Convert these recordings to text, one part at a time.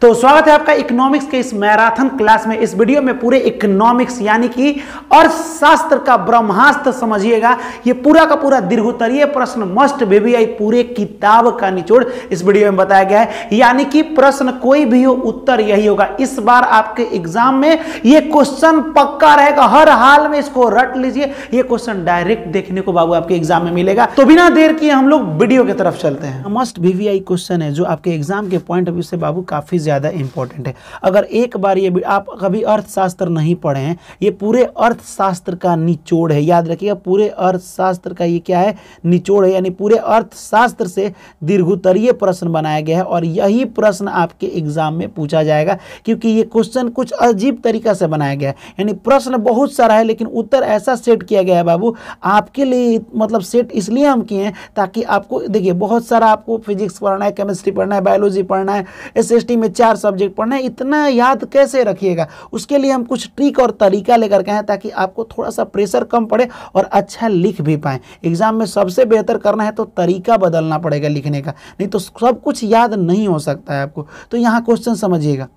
तो स्वागत है आपका इकोनॉमिक्स के इस मैराथन क्लास में इस वीडियो में पूरे इकोनॉमिक्स यानी कि अर्थशास्त्र का ब्रह्मास्त्र समझिएगा ये पूरा का पूरा दीर्घोत्तरीय प्रश्न मस्ट बेबी आई पूरे किताब का निचोड़ इस वीडियो में बताया गया है यानी कि प्रश्न कोई भी हो उत्तर यही होगा इस बार आपके एग्जाम में ये क्वेश्चन पक्का रहेगा हर हाल में इसको रट लीजिए ये क्वेश्चन डायरेक्ट देखने को बाबू आपके एग्जाम में मिलेगा तो बिना देर किए हम लोग वीडियो की तरफ चलते हैं मस्ट बीवीआई क्वेश्चन है जो आपके एग्जाम के पॉइंट ऑफ व्यू से बाबू काफी ज़्यादा इम्पॉर्टेंट है अगर एक बार ये आप कभी अर्थशास्त्र नहीं पढ़े हैं ये पूरे अर्थशास्त्र का निचोड़ है याद रखिएगा पूरे अर्थशास्त्र का ये क्या है निचोड़ है यानी पूरे अर्थशास्त्र से दीर्घोत्तरीय प्रश्न बनाया गया है और यही प्रश्न आपके एग्जाम में पूछा जाएगा क्योंकि ये क्वेश्चन कुछ अजीब तरीका से बनाया गया है यानी प्रश्न बहुत सारा है लेकिन उत्तर ऐसा सेट किया गया है बाबू आपके लिए मतलब सेट इसलिए हम किए हैं ताकि आपको देखिए बहुत सारा आपको फिजिक्स पढ़ना है केमिस्ट्री पढ़ना है बायोलॉजी पढ़ना है एस एस में चार सब्जेक्ट पढ़ना है इतना याद कैसे रखिएगा उसके लिए हम कुछ ट्रिक और तरीका लेकर के ताकि आपको थोड़ा सा प्रेशर कम पड़े और अच्छा लिख भी पाए एग्ज़ाम में सबसे बेहतर करना है तो तरीका बदलना पड़ेगा लिखने का नहीं तो सब कुछ याद नहीं हो सकता है आपको तो यहाँ क्वेश्चन समझिएगा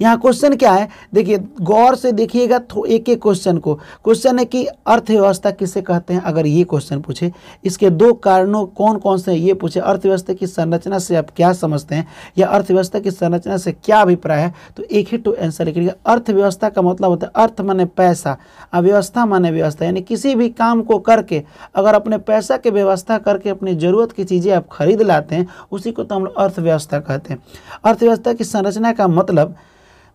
यहाँ क्वेश्चन क्या है देखिए गौर से देखिएगा तो एक एक क्वेश्चन को क्वेश्चन है कि अर्थव्यवस्था किसे कहते हैं अगर ये क्वेश्चन पूछे इसके दो कारणों कौन कौन से ये पूछे अर्थव्यवस्था की संरचना से आप क्या समझते हैं या अर्थव्यवस्था की संरचना से क्या अभिप्राय है तो एक ही टू आंसर लिखिएगा अर्थव्यवस्था का मतलब होता है अर्थ माने पैसा अव्यवस्था माने व्यवस्था यानी किसी भी काम को करके अगर अपने पैसा की व्यवस्था करके अपनी ज़रूरत की चीज़ें आप खरीद लाते हैं उसी को तो हम लोग अर्थव्यवस्था कहते हैं अर्थव्यवस्था की संरचना का मतलब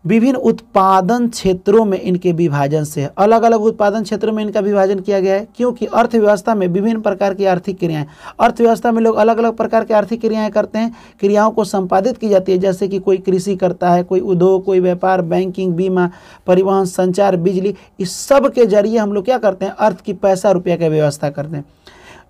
विभिन्न उत्पादन क्षेत्रों में इनके विभाजन से अलग अलग उत्पादन क्षेत्रों में इनका विभाजन किया गया है क्योंकि अर्थव्यवस्था में विभिन्न प्रकार की आर्थिक क्रियाएं अर्थव्यवस्था में लोग अलग अलग प्रकार की आर्थिक क्रियाएं करते हैं क्रियाओं को संपादित की जाती है जैसे कि कोई कृषि करता है कोई उद्योग कोई व्यापार बैंकिंग बीमा परिवहन संचार बिजली इस सब के जरिए हम लोग क्या करते हैं अर्थ की पैसा रुपया की व्यवस्था करते हैं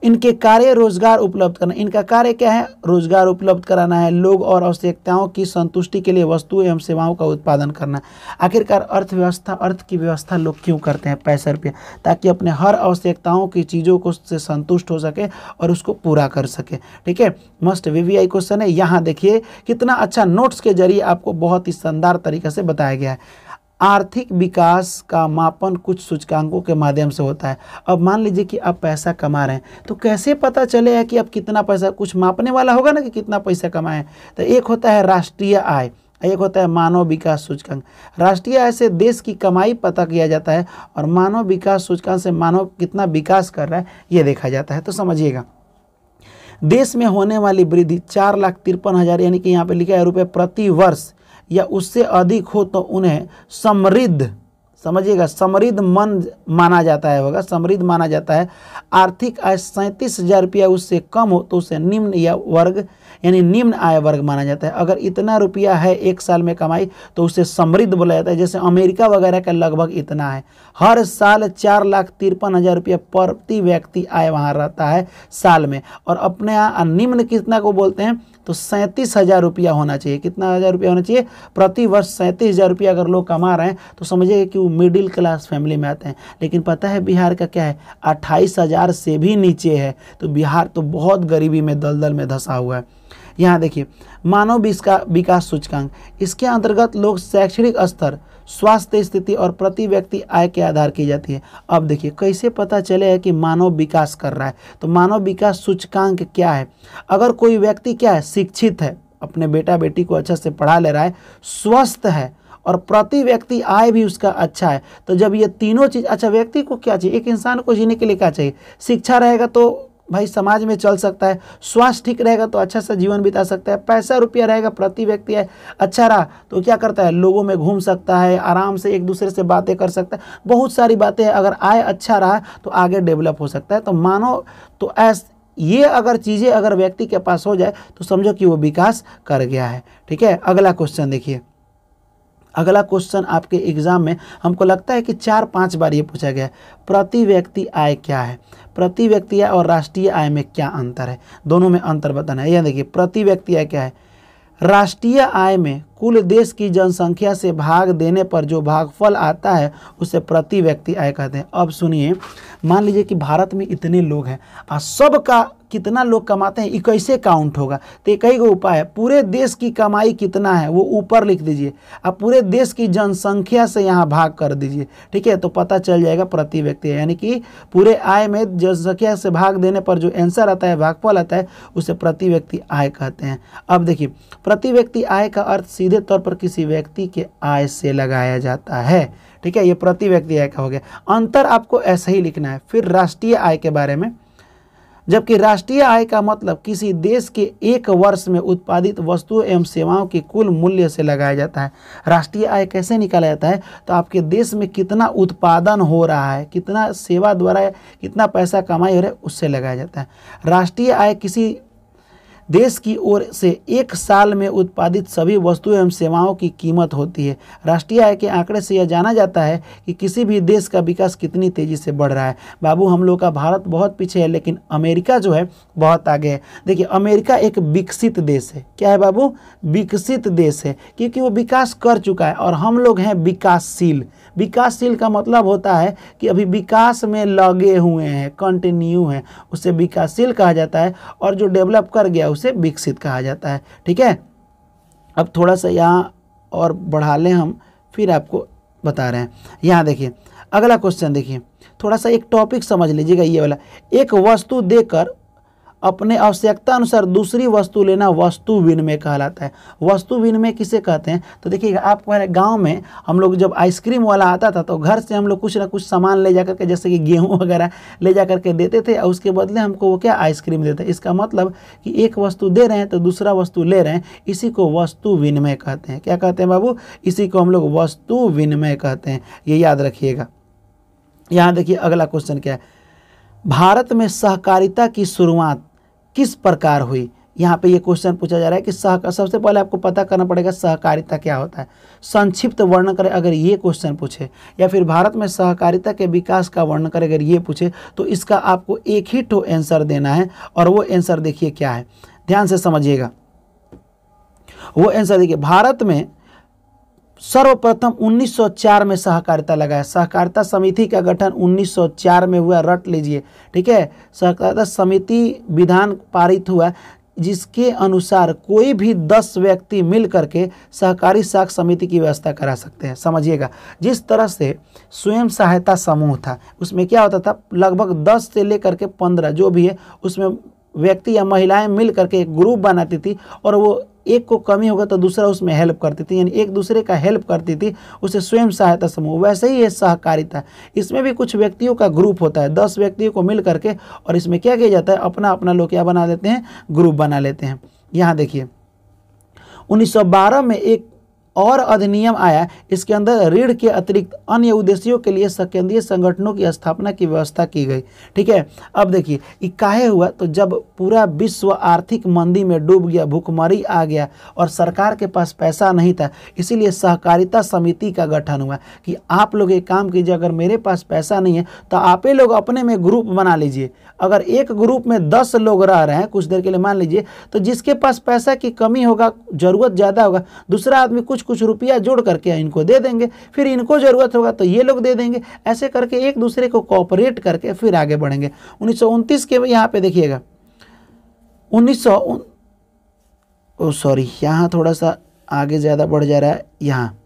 इनके कार्य रोजगार उपलब्ध करना इनका कार्य क्या है रोजगार उपलब्ध कराना है लोग और आवश्यकताओं की संतुष्टि के लिए वस्तु एवं सेवाओं का उत्पादन करना आखिरकार अर्थव्यवस्था अर्थ की व्यवस्था लोग क्यों करते हैं पैसे रुपये ताकि अपने हर आवश्यकताओं की चीज़ों को से संतुष्ट हो सके और उसको पूरा कर सके ठीक है मस्ट वी क्वेश्चन है यहाँ देखिए कितना अच्छा नोट्स के जरिए आपको बहुत ही शानदार तरीके से बताया गया है आर्थिक विकास का मापन कुछ सूचकांकों के माध्यम से होता है अब मान लीजिए कि आप पैसा कमा रहे हैं तो कैसे पता चले है कि आप कितना पैसा कुछ मापने वाला होगा ना कि कितना पैसा कमाएं तो एक होता है राष्ट्रीय आय एक होता है मानव विकास सूचकांक राष्ट्रीय आय से देश की कमाई पता किया जाता है और मानव विकास सूचकांक से मानव कितना विकास कर रहा है ये देखा जाता है तो समझिएगा देश में होने वाली वृद्धि चार लाख तिरपन हज़ार यानी कि यहाँ पे लिखा है रुपये प्रति वर्ष या उससे अधिक हो तो उन्हें समृद्ध समझिएगा समृद्ध मन माना जाता है होगा समृद्ध माना जाता है आर्थिक आय सैंतीस हज़ार रुपया उससे कम हो तो उसे निम्न या वर्ग यानी निम्न आय वर्ग माना जाता है अगर इतना रुपया है एक साल में कमाई तो उसे समृद्ध बोला जाता है जैसे अमेरिका वगैरह का लगभग इतना है हर साल चार लाख तिरपन हज़ार रुपया प्रति व्यक्ति आय वहाँ रहता है साल में और अपने यहाँ निम्न कितना को बोलते हैं तो सैंतीस हज़ार रुपया होना चाहिए कितना हज़ार रुपया होना चाहिए प्रति वर्ष सैंतीस हज़ार रुपया अगर लोग कमा रहे हैं तो समझिए कि वो मिडिल क्लास फैमिली में आते हैं लेकिन पता है बिहार का क्या है अट्ठाईस हज़ार से भी नीचे है तो बिहार तो बहुत गरीबी में दलदल में धंसा हुआ है यहाँ देखिए मानव विकास सूचकांक इसके अंतर्गत लोग शैक्षणिक स्तर स्वास्थ्य स्थिति और प्रति व्यक्ति आय के आधार की जाती है अब देखिए कैसे पता चले कि मानव विकास कर रहा है तो मानव विकास सूचकांक क्या है अगर कोई व्यक्ति क्या है शिक्षित है अपने बेटा बेटी को अच्छा से पढ़ा ले रहा है स्वस्थ है और प्रति व्यक्ति आय भी उसका अच्छा है तो जब ये तीनों चीज़ अच्छा व्यक्ति को क्या चाहिए एक इंसान को जीने के लिए क्या चाहिए शिक्षा रहेगा तो भाई समाज में चल सकता है स्वास्थ्य ठीक रहेगा तो अच्छा सा जीवन बिता सकता है पैसा रुपया रहेगा प्रति व्यक्ति है अच्छा रहा तो क्या करता है लोगों में घूम सकता है आराम से एक दूसरे से बातें कर सकता है बहुत सारी बातें अगर आय अच्छा रहा तो आगे डेवलप हो सकता है तो मानो तो ऐस ये अगर चीज़ें अगर व्यक्ति के पास हो जाए तो समझो कि वो विकास कर गया है ठीक है अगला क्वेश्चन देखिए अगला क्वेश्चन आपके एग्जाम में हमको लगता है कि चार पांच बार ये पूछा गया है प्रति व्यक्ति आय क्या है प्रति व्यक्ति आय और राष्ट्रीय आय में क्या अंतर है दोनों में अंतर बताना है यह देखिए प्रति व्यक्ति आय क्या है राष्ट्रीय आय में कुल देश की जनसंख्या से भाग देने पर जो भागफल आता है उसे प्रति व्यक्ति आय कहते हैं अब सुनिए मान लीजिए कि भारत में इतने लोग हैं और सबका कितना लोग कमाते हैं ये कैसे काउंट होगा तो एक ही उपाय है पूरे देश की कमाई कितना है वो ऊपर लिख दीजिए आप पूरे देश की जनसंख्या से यहाँ भाग कर दीजिए ठीक है तो पता चल जाएगा प्रति व्यक्ति यानी कि पूरे आय में जनसंख्या से भाग देने पर जो एंसर आता है भागफल आता है उसे प्रति व्यक्ति आय कहते हैं अब देखिए प्रति व्यक्ति आय का अर्थ सीधे तौर पर किसी व्यक्ति के आय से लगाया जाता है ठीक है ये प्रति व्यक्ति आय का हो गया अंतर आपको ऐसे ही लिखना है फिर राष्ट्रीय आय के बारे में जबकि राष्ट्रीय आय का मतलब किसी देश के एक वर्ष में उत्पादित वस्तुओं एवं सेवाओं के कुल मूल्य से लगाया जाता है राष्ट्रीय आय कैसे निकाला जाता है तो आपके देश में कितना उत्पादन हो रहा है कितना सेवा द्वारा कितना पैसा कमाई हो रहा है उससे लगाया जाता है राष्ट्रीय आय किसी देश की ओर से एक साल में उत्पादित सभी वस्तुएं एवं सेवाओं की कीमत होती है राष्ट्रीय आय के आंकड़े से यह जाना जाता है कि किसी भी देश का विकास कितनी तेज़ी से बढ़ रहा है बाबू हम लोग का भारत बहुत पीछे है लेकिन अमेरिका जो है बहुत आगे है देखिए अमेरिका एक विकसित देश है क्या है बाबू विकसित देश है क्योंकि वो विकास कर चुका है और हम लोग हैं विकासशील विकासशील का मतलब होता है कि अभी विकास में लगे हुए हैं कंटिन्यू हैं उसे विकासशील कहा जाता है और जो डेवलप कर गया से विकसित कहा जाता है ठीक है अब थोड़ा सा यहाँ और बढ़ा लें हम फिर आपको बता रहे हैं यहाँ देखिए अगला क्वेश्चन देखिए थोड़ा सा एक टॉपिक समझ लीजिएगा ये वाला एक वस्तु देकर अपने आवश्यकता अनुसार दूसरी वस्तु लेना वस्तु विनिमय कहलाता है वस्तु विनिमय किसे कहते हैं तो देखिएगा आप हमारे गांव में हम लोग जब आइसक्रीम वाला आता था तो घर से हम लोग कुछ ना कुछ सामान ले जा करके जैसे कि गेहूँ वगैरह ले जा करके देते थे और उसके बदले हमको वो क्या आइसक्रीम देते इसका मतलब कि एक वस्तु दे रहे हैं तो दूसरा वस्तु ले रहे हैं इसी को वस्तु विनिमय कहते हैं क्या कहते हैं बाबू इसी को हम लोग वस्तु विनिमय कहते हैं ये याद रखिएगा यहाँ देखिए अगला क्वेश्चन क्या है भारत में सहकारिता की शुरुआत किस प्रकार हुई यहाँ पे ये क्वेश्चन पूछा जा रहा है कि सह सबसे पहले आपको पता करना पड़ेगा सहकारिता क्या होता है संक्षिप्त वर्णन करें अगर ये क्वेश्चन पूछे या फिर भारत में सहकारिता के विकास का वर्णन करें अगर ये पूछे तो इसका आपको एक ही टो आंसर देना है और वो आंसर देखिए क्या है ध्यान से समझिएगा वो आंसर देखिए भारत में सर्वप्रथम 1904 में सहकारिता लगाया सहकारिता समिति का गठन 1904 में हुआ रट लीजिए ठीक है सहकारिता समिति विधान पारित हुआ जिसके अनुसार कोई भी दस व्यक्ति मिल करके सहकारी साख समिति की व्यवस्था करा सकते हैं समझिएगा जिस तरह से स्वयं सहायता समूह था उसमें क्या होता था लगभग दस से लेकर के पंद्रह जो भी है उसमें व्यक्ति या महिलाएं मिल करके एक ग्रुप बनाती थी और वो एक को कमी होगा तो दूसरा उसमें हेल्प करती थी यानी एक दूसरे का हेल्प करती थी उसे स्वयं सहायता समूह वैसे ही यह सहकारिता इसमें भी कुछ व्यक्तियों का ग्रुप होता है दस व्यक्तियों को मिल करके और इसमें क्या किया जाता है अपना अपना लोग क्या बना लेते हैं ग्रुप बना लेते हैं यहाँ देखिए 1912 में एक और अधिनियम आया इसके अंदर ऋण के अतिरिक्त अन्य उद्देश्यों के लिए केंद्रीय संगठनों की स्थापना की व्यवस्था की गई ठीक है अब देखिए ये काहे हुआ तो जब पूरा विश्व आर्थिक मंदी में डूब गया भूखमरी आ गया और सरकार के पास पैसा नहीं था इसीलिए सहकारिता समिति का गठन हुआ कि आप लोग एक काम कीजिए अगर मेरे पास पैसा नहीं है तो आप ही लोग अपने में ग्रुप बना लीजिए अगर एक ग्रुप में दस लोग रह रहे हैं कुछ देर के लिए मान लीजिए तो जिसके पास पैसा की कमी होगा ज़रूरत ज़्यादा होगा दूसरा आदमी कुछ कुछ कुछ रुपया जोड़ करके इनको दे देंगे फिर इनको ज़रूरत होगा तो ये लोग दे देंगे ऐसे करके एक दूसरे को कॉपरेट करके फिर आगे बढ़ेंगे उन्नीस के यहाँ पे देखिएगा उन्नीस ओ सॉरी यहाँ थोड़ा सा आगे ज़्यादा बढ़ जा रहा है यहाँ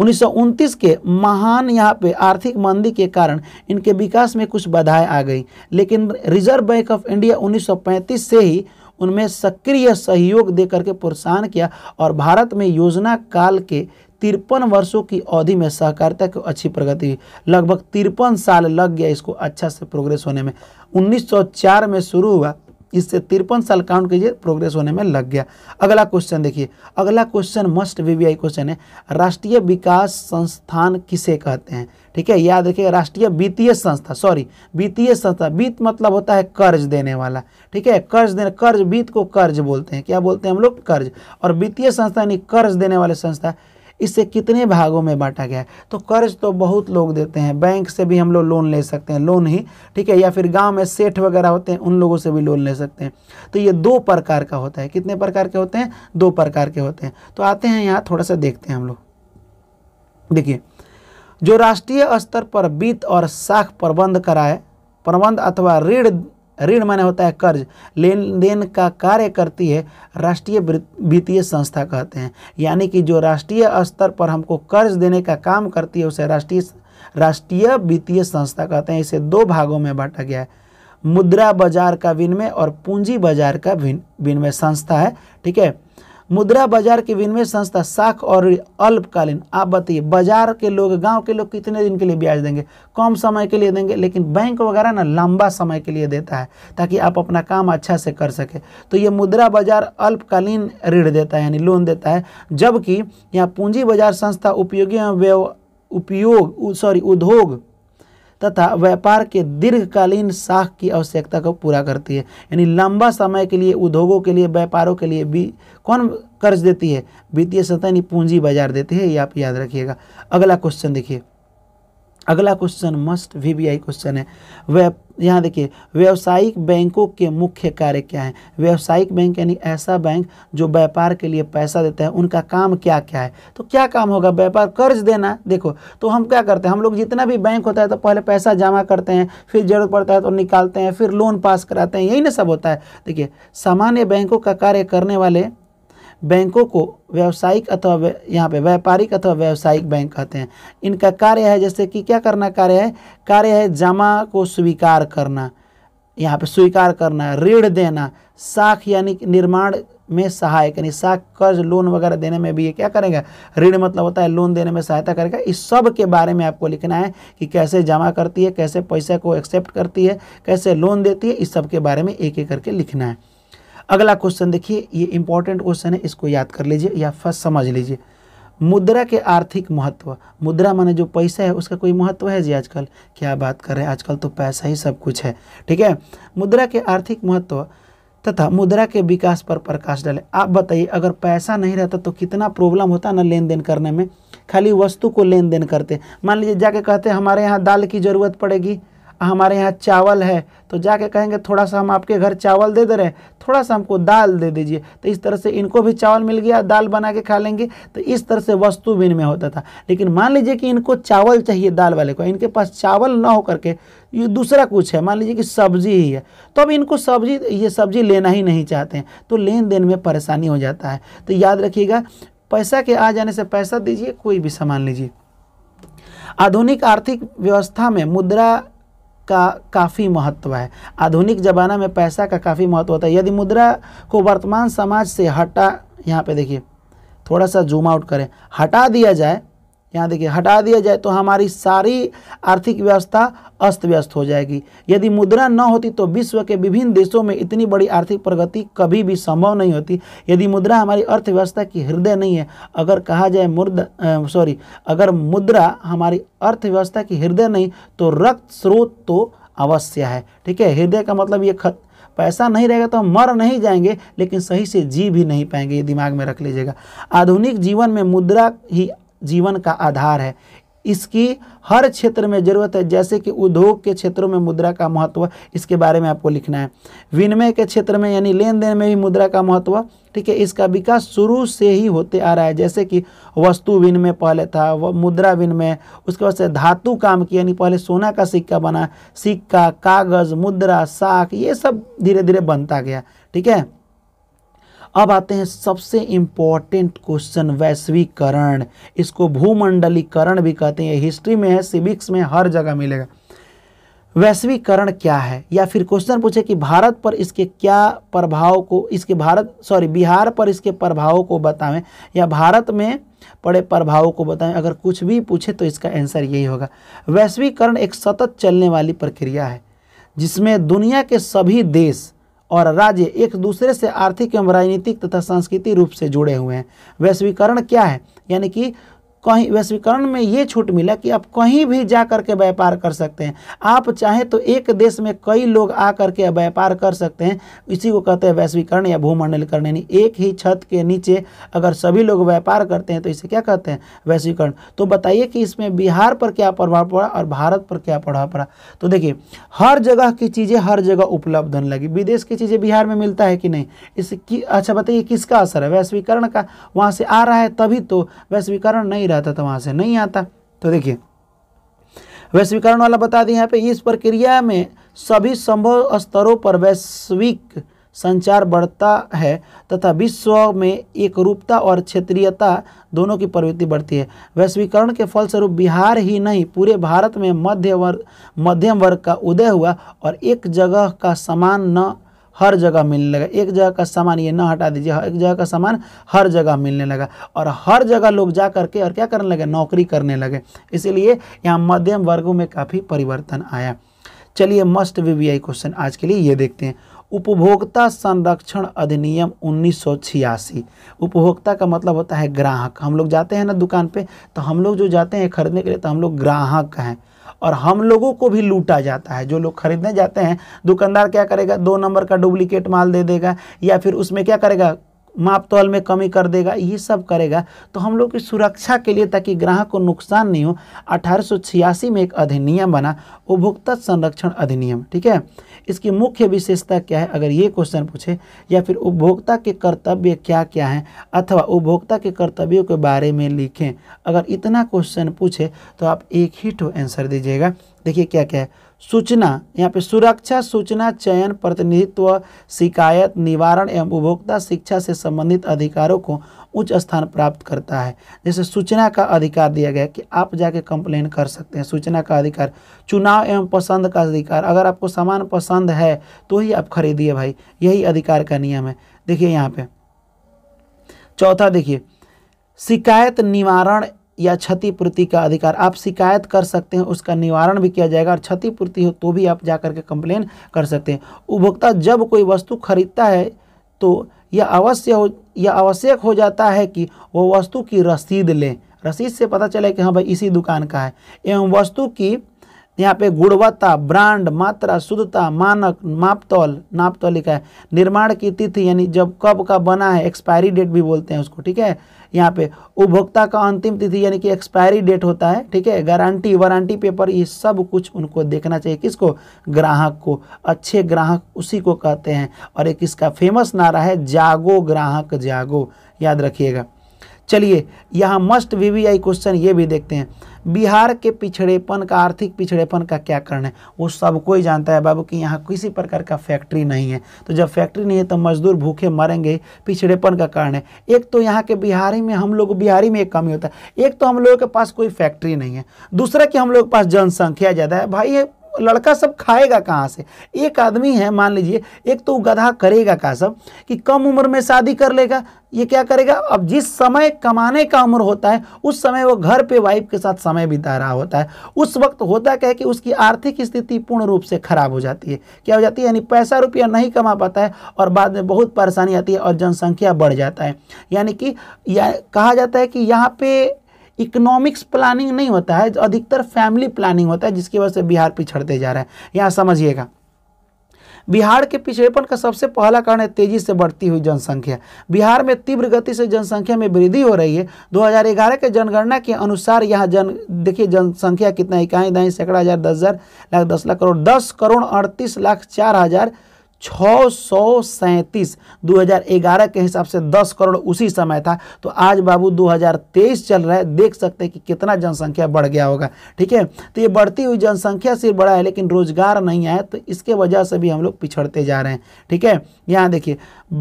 उन्नीस के महान यहाँ पे आर्थिक मंदी के कारण इनके विकास में कुछ बाधाएं आ गई लेकिन रिजर्व बैंक ऑफ इंडिया 1935 से ही उनमें सक्रिय सहयोग देकर के प्रोत्साहन किया और भारत में योजना काल के तिरपन वर्षों की अवधि में सहकारिता की अच्छी प्रगति हुई लगभग तिरपन साल लग गया इसको अच्छा से प्रोग्रेस होने में 1904 में शुरू हुआ इससे तिरपन साल काउंट कीजिए प्रोग्रेस होने में लग गया अगला क्वेश्चन देखिए अगला क्वेश्चन मस्ट वीवीआई क्वेश्चन है राष्ट्रीय विकास संस्थान किसे कहते हैं ठीक है याद रखिए राष्ट्रीय वित्तीय संस्था सॉरी वित्तीय संस्था वित्त मतलब होता है कर्ज देने वाला ठीक है कर्ज देने कर्ज वित्त को कर्ज बोलते हैं क्या बोलते हैं हम लोग कर्ज और वित्तीय संस्था यानी कर्ज देने वाले संस्था इसे कितने भागों में बांटा गया है तो कर्ज तो बहुत लोग देते हैं बैंक से भी हम लोग लोन ले सकते हैं लोन ही ठीक है या फिर गांव में सेठ वगैरह होते हैं उन लोगों से भी लोन ले सकते हैं तो ये दो प्रकार का होता है कितने प्रकार के होते हैं दो प्रकार के होते हैं तो आते हैं यहाँ थोड़ा सा देखते हैं हम लोग देखिए जो राष्ट्रीय स्तर पर वित्त और साख प्रबंध कराए प्रबंध अथवा ऋण ऋण माने होता है कर्ज लेन देन का कार्य करती है राष्ट्रीय वित्तीय संस्था कहते हैं यानी कि जो राष्ट्रीय स्तर पर हमको कर्ज देने का काम करती है उसे राष्ट्रीय राष्ट्रीय वित्तीय संस्था कहते हैं इसे दो भागों में बांटा गया है मुद्रा बाजार का विनिमय और पूंजी बाजार का विनिमय संस्था है ठीक है मुद्रा बाजार के विनिमय संस्था साख और अल्पकालीन आप बताइए बाजार के लोग गांव के लोग कितने दिन के लिए ब्याज देंगे कम समय के लिए देंगे लेकिन बैंक वगैरह ना लंबा समय के लिए देता है ताकि आप अपना काम अच्छा से कर सके तो ये मुद्रा बाजार अल्पकालीन ऋण देता है यानी लोन देता है जबकि यहाँ पूंजी बाजार संस्था उपयोगी एवं उपयोग सॉरी उद्योग तथा व्यापार के दीर्घकालीन साख की आवश्यकता को पूरा करती है यानी लंबा समय के लिए उद्योगों के लिए व्यापारों के लिए भी कौन कर्ज देती है वित्तीय संस्था यानी पूंजी बाजार देती है ये आप याद रखिएगा अगला क्वेश्चन देखिए अगला क्वेश्चन मस्ट आई क्वेश्चन है वे यहाँ देखिए व्यावसायिक बैंकों के मुख्य कार्य क्या हैं व्यावसायिक बैंक यानी ऐसा बैंक जो व्यापार के लिए पैसा देता है उनका काम क्या क्या है तो क्या काम होगा व्यापार कर्ज देना देखो तो हम क्या करते हैं हम लोग जितना भी बैंक होता है तो पहले पैसा जमा करते हैं फिर जरूरत पड़ता है तो निकालते हैं फिर लोन पास कराते हैं यही ना सब होता है देखिए सामान्य बैंकों का कार्य करने वाले बैंकों को व्यावसायिक अथवा यहाँ पे व्यापारिक अथवा व्यावसायिक बैंक कहते हैं इनका कार्य है जैसे कि क्या करना कार्य है कार्य है जमा को स्वीकार करना यहाँ पे स्वीकार करना ऋण देना साख यानी निर्माण में सहायक यानी साख कर्ज लोन वगैरह देने में भी ये क्या करेगा ऋण मतलब होता है लोन देने में सहायता करेगा इस सब के बारे में आपको लिखना है कि कैसे जमा करती है कैसे पैसे को एक्सेप्ट करती है कैसे लोन देती है इस सब के बारे में एक एक करके लिखना है अगला क्वेश्चन देखिए ये इंपॉर्टेंट क्वेश्चन है इसको याद कर लीजिए या फर्स्ट समझ लीजिए मुद्रा के आर्थिक महत्व मुद्रा माने जो पैसा है उसका कोई महत्व है जी आजकल क्या बात कर रहे हैं आजकल तो पैसा ही सब कुछ है ठीक है मुद्रा के आर्थिक महत्व तथा मुद्रा के विकास पर प्रकाश डाले आप बताइए अगर पैसा नहीं रहता तो कितना प्रॉब्लम होता ना लेन देन करने में खाली वस्तु को लेन देन करते मान लीजिए जाके कहते हमारे यहाँ दाल की ज़रूरत पड़ेगी हमारे यहाँ चावल है तो जाके कहेंगे थोड़ा सा हम आपके घर चावल दे दे रहे हैं थोड़ा सा हमको दाल दे दीजिए तो इस तरह से इनको भी चावल मिल गया दाल बना के खा लेंगे तो इस तरह से वस्तु इनमें होता था लेकिन मान लीजिए कि इनको चावल चाहिए दाल वाले को इनके पास चावल ना हो करके ये दूसरा कुछ है मान लीजिए कि सब्जी ही है तो अब इनको सब्जी ये सब्जी लेना ही नहीं चाहते हैं तो लेन देन में परेशानी हो जाता है तो याद रखिएगा पैसा के आ जाने से पैसा दीजिए कोई भी सामान लीजिए आधुनिक आर्थिक व्यवस्था में मुद्रा का काफ़ी महत्व है आधुनिक ज़माना में पैसा का काफ़ी महत्व होता है यदि मुद्रा को वर्तमान समाज से हटा यहाँ पे देखिए थोड़ा सा जूम आउट करें हटा दिया जाए यहाँ देखिए हटा दिया जाए तो हमारी सारी आर्थिक व्यवस्था अस्त व्यस्त हो जाएगी यदि मुद्रा न होती तो विश्व के विभिन्न देशों में इतनी बड़ी आर्थिक प्रगति कभी भी संभव नहीं होती यदि मुद्रा हमारी अर्थव्यवस्था की हृदय नहीं है अगर कहा जाए मुर्दा सॉरी अगर मुद्रा हमारी अर्थव्यवस्था की हृदय नहीं तो रक्त स्रोत तो अवश्य है ठीक है हृदय का मतलब ये खत पैसा नहीं रहेगा तो हम मर नहीं जाएंगे लेकिन सही से जी भी नहीं पाएंगे ये दिमाग में रख लीजिएगा आधुनिक जीवन में मुद्रा ही जीवन का आधार है इसकी हर क्षेत्र में ज़रूरत है जैसे कि उद्योग के क्षेत्रों में मुद्रा का महत्व इसके बारे में आपको लिखना है विनिमय के क्षेत्र में यानी लेन देन में भी मुद्रा का महत्व ठीक है इसका विकास शुरू से ही होते आ रहा है जैसे कि वस्तु विनिमय पहले था वह मुद्रा विनिमय उसके बाद से धातु काम की यानी पहले सोना का सिक्का बना सिक्का कागज़ मुद्रा साख ये सब धीरे धीरे बनता गया ठीक है अब आते हैं सबसे इम्पॉर्टेंट क्वेश्चन वैश्वीकरण इसको भूमंडलीकरण भी कहते हैं हिस्ट्री में है सिविक्स में हर जगह मिलेगा वैश्वीकरण क्या है या फिर क्वेश्चन पूछे कि भारत पर इसके क्या प्रभाव को इसके भारत सॉरी बिहार पर इसके प्रभाव को बताएं या भारत में पड़े प्रभावों को बताएं अगर कुछ भी पूछे तो इसका आंसर यही होगा वैश्वीकरण एक सतत चलने वाली प्रक्रिया है जिसमें दुनिया के सभी देश और राज्य एक दूसरे से आर्थिक एवं राजनीतिक तथा सांस्कृतिक रूप से जुड़े हुए हैं वैश्वीकरण क्या है यानी कि कहीं वैश्वीकरण में ये छूट मिला कि आप कहीं भी जा कर के व्यापार कर सकते हैं आप चाहें तो एक देश में कई लोग आ कर के व्यापार कर सकते हैं इसी को कहते हैं वैश्वीकरण या भूमंडलीकरण यानी एक ही छत के नीचे अगर सभी लोग व्यापार करते हैं तो इसे क्या कहते हैं वैश्वीकरण तो बताइए कि इसमें बिहार पर क्या प्रभाव पड़ा और भारत पर क्या प्रभाव पड़ा तो देखिए हर जगह की चीज़ें हर जगह उपलब्ध होने लगी विदेश की चीज़ें बिहार में मिलता है कि नहीं इस अच्छा बताइए किसका असर है वैश्वीकरण का वहाँ से आ रहा है तभी तो वैश्वीकरण नहीं रहता था वहाँ से नहीं आता तो देखिए वैश्वीकरण वाला बता दें यहाँ पे इस प्रक्रिया में सभी संभव स्तरों पर वैश्विक संचार बढ़ता है तथा विश्व में एक रूपता और क्षेत्रीयता दोनों की प्रवृत्ति बढ़ती है वैश्वीकरण के फलस्वरूप बिहार ही नहीं पूरे भारत में मध्य वर्ग मध्यम वर्ग का उदय हुआ और एक जगह का समान न हर जगह मिलने लगा एक जगह का सामान ये ना हटा दीजिए एक जगह का सामान हर जगह मिलने लगा और हर जगह लोग जा करके और क्या करने लगे नौकरी करने लगे इसीलिए यहाँ मध्यम वर्गों में काफ़ी परिवर्तन आया चलिए मस्ट वीवीआई क्वेश्चन आज के लिए ये देखते हैं उपभोक्ता संरक्षण अधिनियम उन्नीस उपभोक्ता का मतलब होता है ग्राहक हम लोग जाते हैं ना दुकान पे तो हम लोग जो जाते हैं खरीदने के लिए तो हम लोग ग्राहक हैं और हम लोगों को भी लूटा जाता है जो लोग खरीदने जाते हैं दुकानदार क्या करेगा दो नंबर का डुप्लीकेट माल दे देगा या फिर उसमें क्या करेगा माप तोल में कमी कर देगा ये सब करेगा तो हम लोग की सुरक्षा के लिए ताकि ग्राहक को नुकसान नहीं हो अठारह में एक अधिनियम बना उपभोक्ता संरक्षण अधिनियम ठीक है इसकी मुख्य विशेषता क्या है अगर ये क्वेश्चन पूछे या फिर उपभोक्ता के कर्तव्य क्या क्या हैं अथवा उपभोक्ता के कर्तव्यों के बारे में लिखें अगर इतना क्वेश्चन पूछे तो आप एक ही टू आंसर दीजिएगा देखिए क्या क्या है सूचना यहाँ पे सुरक्षा सूचना चयन प्रतिनिधित्व शिकायत निवारण एवं उपभोक्ता शिक्षा से संबंधित अधिकारों को उच्च स्थान प्राप्त करता है जैसे सूचना का अधिकार दिया गया कि आप जाके कंप्लेन कर सकते हैं सूचना का अधिकार चुनाव एवं पसंद का अधिकार अगर आपको सामान पसंद है तो ही आप खरीदिए भाई यही अधिकार का नियम है देखिए यहाँ पे चौथा देखिए शिकायत निवारण या क्षतिपूर्ति का अधिकार आप शिकायत कर सकते हैं उसका निवारण भी किया जाएगा और क्षतिपूर्ति हो तो भी आप जा करके कंप्लेन कर सकते हैं उपभोक्ता जब कोई वस्तु खरीदता है तो यह अवश्य हो यह आवश्यक हो जाता है कि वह वस्तु की रसीद लें रसीद से पता चले कि हाँ भाई इसी दुकान का है एवं वस्तु की यहाँ पे गुणवत्ता ब्रांड मात्रा शुद्धता मानक मापतौल नापतौल लिखा है निर्माण की तिथि यानी जब कब का बना है एक्सपायरी डेट भी बोलते हैं उसको ठीक है यहाँ पे उपभोक्ता का अंतिम तिथि यानी कि एक्सपायरी डेट होता है ठीक है गारंटी वारंटी पेपर ये सब कुछ उनको देखना चाहिए किसको ग्राहक को अच्छे ग्राहक उसी को कहते हैं और एक इसका फेमस नारा है जागो ग्राहक जागो याद रखिएगा चलिए यहाँ मस्ट वी क्वेश्चन ये भी देखते हैं बिहार के पिछड़ेपन का आर्थिक पिछड़ेपन का क्या कारण है वो सब कोई जानता है बाबू कि यहाँ किसी प्रकार का फैक्ट्री नहीं है तो जब फैक्ट्री नहीं है तो मजदूर भूखे मरेंगे पिछड़ेपन का कारण है एक तो यहाँ के बिहारी में हम लोग बिहारी में एक कमी होता है एक तो हम लोगों के पास कोई फैक्ट्री नहीं है दूसरा कि हम लोग के पास जनसंख्या ज़्यादा है भाई लड़का सब खाएगा कहाँ से एक आदमी है मान लीजिए एक तो गधा करेगा कहा सब कि कम उम्र में शादी कर लेगा ये क्या करेगा अब जिस समय कमाने का उम्र होता है उस समय वो घर पे वाइफ के साथ समय बिता रहा होता है उस वक्त होता क्या है कि उसकी आर्थिक स्थिति पूर्ण रूप से खराब हो जाती है क्या हो जाती है यानी पैसा रुपया नहीं कमा पाता है और बाद में बहुत परेशानी आती है और जनसंख्या बढ़ जाता है यानी कि या कहा जाता है कि यहाँ पे इकोनॉमिक्स प्लानिंग नहीं होता है अधिकतर फैमिली प्लानिंग होता है जिसकी वजह से बिहार पिछड़ते जा रहा है यहाँ समझिएगा बिहार के पिछड़ेपन का सबसे पहला कारण है तेजी से बढ़ती हुई जनसंख्या बिहार में तीव्र गति से जनसंख्या में वृद्धि हो रही है 2011 के जनगणना के अनुसार यहाँ जन देखिए जनसंख्या कितना इकाई दाई सैकड़ा हज़ार दस हज़ार लाख दस लाख करोड़ दस करोड़ अड़तीस लाख चार हज़ार छः सौ सैंतीस दो हज़ार ग्यारह के हिसाब से दस करोड़ उसी समय था तो आज बाबू दो हज़ार तेईस चल रहा है देख सकते हैं कि कितना जनसंख्या बढ़ गया होगा ठीक है तो ये बढ़ती हुई जनसंख्या सिर्फ बढ़ा है लेकिन रोजगार नहीं आया तो इसके वजह से भी हम लोग पिछड़ते जा रहे हैं ठीक है यहाँ देखिए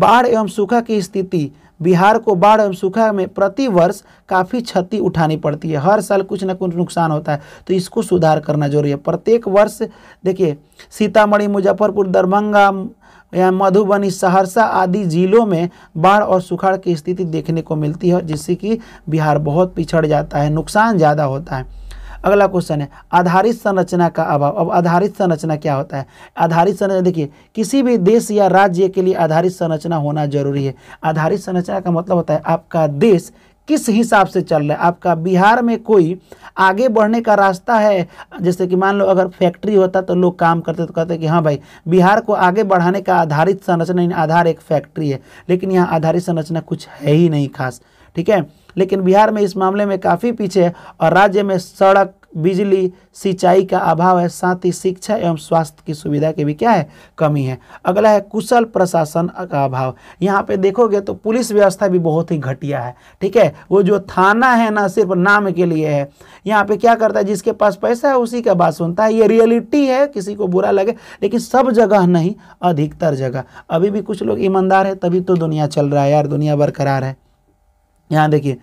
बाढ़ एवं सूखा की स्थिति बिहार को बाढ़ एवं सूखा में प्रति वर्ष काफ़ी क्षति उठानी पड़ती है हर साल कुछ ना कुछ नुकसान होता है तो इसको सुधार करना जरूरी है प्रत्येक वर्ष देखिए सीतामढ़ी मुजफ्फरपुर दरभंगा या मधुबनी सहरसा आदि जिलों में बाढ़ और सुखाड़ की स्थिति देखने को मिलती है जिससे कि बिहार बहुत पिछड़ जाता है नुकसान ज़्यादा होता है अगला क्वेश्चन है आधारित संरचना का अभाव अब आधारित संरचना क्या होता है आधारित संरचना देखिए किसी भी देश या राज्य के लिए आधारित संरचना होना जरूरी है आधारित संरचना का मतलब होता है आपका देश किस हिसाब से चल रहा है आपका बिहार में कोई आगे बढ़ने का रास्ता है जैसे कि मान लो अगर फैक्ट्री होता तो लोग काम करते तो कहते कि हाँ भाई बिहार को आगे बढ़ाने का आधारित संरचना आधार एक फैक्ट्री है लेकिन यहाँ आधारित संरचना कुछ है ही नहीं खास ठीक है लेकिन बिहार में इस मामले में काफ़ी पीछे है और राज्य में सड़क बिजली सिंचाई का अभाव है साथ ही शिक्षा एवं स्वास्थ्य की सुविधा की भी क्या है कमी है अगला है कुशल प्रशासन का अभाव यहाँ पे देखोगे तो पुलिस व्यवस्था भी बहुत ही घटिया है ठीक है वो जो थाना है ना सिर्फ नाम के लिए है यहाँ पे क्या करता है जिसके पास पैसा है उसी का बात सुनता है ये रियलिटी है किसी को बुरा लगे लेकिन सब जगह नहीं अधिकतर जगह अभी भी कुछ लोग ईमानदार है तभी तो दुनिया चल रहा है यार दुनिया बरकरार है यहाँ देखिए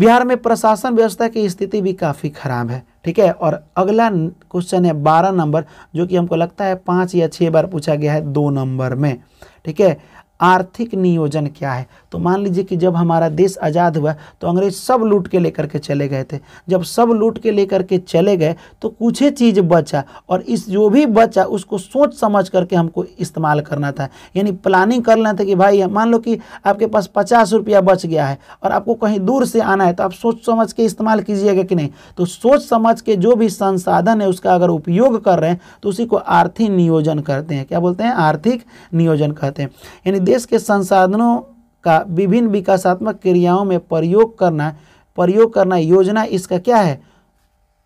बिहार में प्रशासन व्यवस्था की स्थिति भी काफ़ी खराब है ठीक है और अगला क्वेश्चन है बारह नंबर जो कि हमको लगता है पाँच या छः बार पूछा गया है दो नंबर में ठीक है आर्थिक नियोजन क्या है तो मान लीजिए कि जब हमारा देश आज़ाद हुआ तो अंग्रेज सब लूट के लेकर के चले गए थे जब सब लूट के लेकर के चले गए तो कुछ ही चीज़ बचा और इस जो भी बचा उसको सोच समझ करके हमको इस्तेमाल करना था यानी प्लानिंग करना था कि भाई मान लो कि आपके पास पचास रुपया बच गया है और आपको कहीं दूर से आना है तो आप सोच समझ के इस्तेमाल कीजिएगा कि नहीं तो सोच समझ के जो भी संसाधन है उसका अगर उपयोग कर रहे हैं तो उसी को आर्थिक नियोजन करते हैं क्या बोलते हैं आर्थिक नियोजन कहते हैं यानी देश के संसाधनों का विभिन्न विकासात्मक क्रियाओं में प्रयोग करना प्रयोग करना योजना इसका क्या है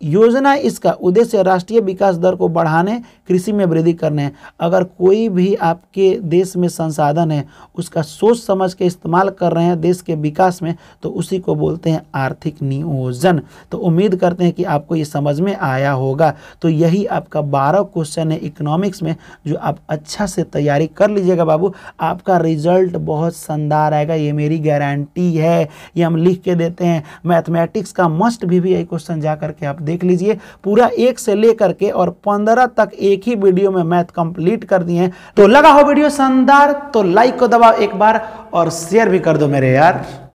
योजना इसका उद्देश्य राष्ट्रीय विकास दर को बढ़ाने कृषि में वृद्धि करने अगर कोई भी आपके देश में संसाधन है उसका सोच समझ के इस्तेमाल कर रहे हैं देश के विकास में तो उसी को बोलते हैं आर्थिक नियोजन तो उम्मीद करते हैं कि आपको ये समझ में आया होगा तो यही आपका बारह क्वेश्चन है इकोनॉमिक्स में जो आप अच्छा से तैयारी कर लीजिएगा बाबू आपका रिजल्ट बहुत शानदार आएगा ये मेरी गारंटी है ये हम लिख के देते हैं मैथमेटिक्स का मस्ट भी, भी ये क्वेश्चन जा करके आप देख देख लीजिए पूरा एक से लेकर के और पंद्रह तक एक ही वीडियो में मैथ कंप्लीट कर दिए तो लगा हो वीडियो शानदार तो लाइक को दबाओ एक बार और शेयर भी कर दो मेरे यार